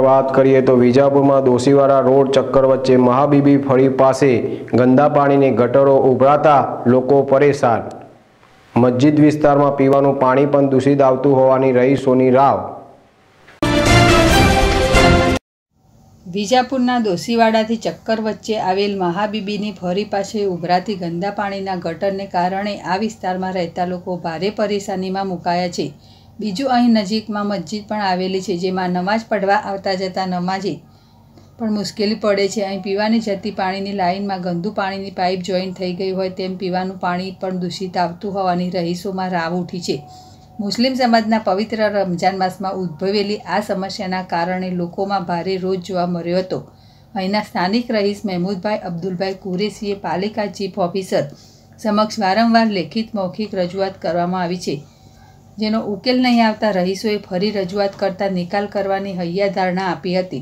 વાત કરીએ તો વિજાપુરમાં દોશીવાડા રોડ ચક્કર વચ્ચે મહાબીબી ફળી પાસે ગંદા પાણીની ગટરો ઉભરાતા લોકો પરેશાન મસ્જિદ વિસ્તારમાં પીવાનું પાણી પણ દૂષિત આવતું હોવાની રહી સોની રાવ વિજાપુરના દોશીવાડાથી ચક્કર વચ્ચે આવેલ મહાબીબીની ફરી પાસે ઉભરાતી ગંદા પાણીના ગટરને કારણે આ વિસ્તારમાં રહેતા લોકો ભારે પરેશાનીમાં મુકાયા છે બીજું અહીં નજીકમાં મસ્જિદ પણ આવેલી છે જેમાં નમાજ પઢવા આવતા જતા નમાજે પણ મુશ્કેલી પડે છે અહીં પીવાની જતી પાણીની લાઇનમાં ગંદુ પાણીની પાઇપ જોઈન્ટ થઈ ગઈ હોય તેમ પીવાનું પાણી પણ દૂષિત આવતું હોવાની રહીશોમાં રાવ ઉઠી છે મુસ્લિમ સમાજના પવિત્ર રમજાન માસમાં ઉદ્ભવેલી આ સમસ્યાના કારણે લોકોમાં ભારે રોજ જોવા મળ્યો હતો અહીંના સ્થાનિક રહીશ મહેમૂદભાઈ અબ્દુલભાઈ કુરેશીએ પાલિકા ચીફ ઓફિસર સમક્ષ વારંવાર લેખિત મૌખિક રજૂઆત કરવામાં આવી છે જેનો ઉકેલ નહીં આવતા રહીશોએ ફરી રજૂઆત કરતાં નિકાલ કરવાની હૈયાધારણા આપી હતી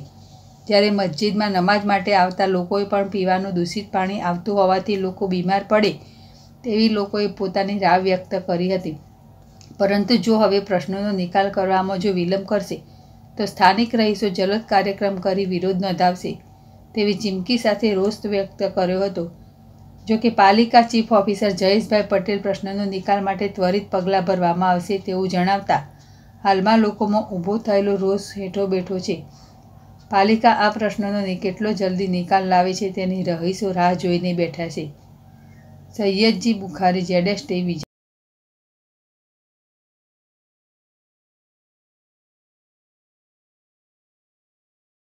જ્યારે મસ્જિદમાં નમાઝ માટે આવતા લોકોએ પણ પીવાનું દૂષિત પાણી આવતું હોવાથી લોકો બીમાર પડે તેવી લોકોએ પોતાની રાહ વ્યક્ત કરી હતી પરંતુ જો હવે પ્રશ્નોનો નિકાલ કરવામાં જો વિલંબ કરશે તો સ્થાનિક રહીશો જલદ કાર્યક્રમ કરી વિરોધ નોંધાવશે તેવી ચીમકી સાથે રોષ વ્યક્ત કર્યો હતો જોકે પાલિકા ચીફ ઓફિસર જયેશભાઈ પટેલ પ્રશ્નનો નિકાલ માટે ત્વરિત પગલાં ભરવામાં આવશે તેવું જણાવતા હાલમાં લોકોમાં ઊભો થયેલો રોષ હેઠો બેઠો છે પાલિકા આ પ્રશ્નનો કેટલો જલ્દી નિકાલ લાવે છે તેની રહીશો રાહ જોઈને બેઠા છે સૈયદજી બુખારી જેડેશ ટીવી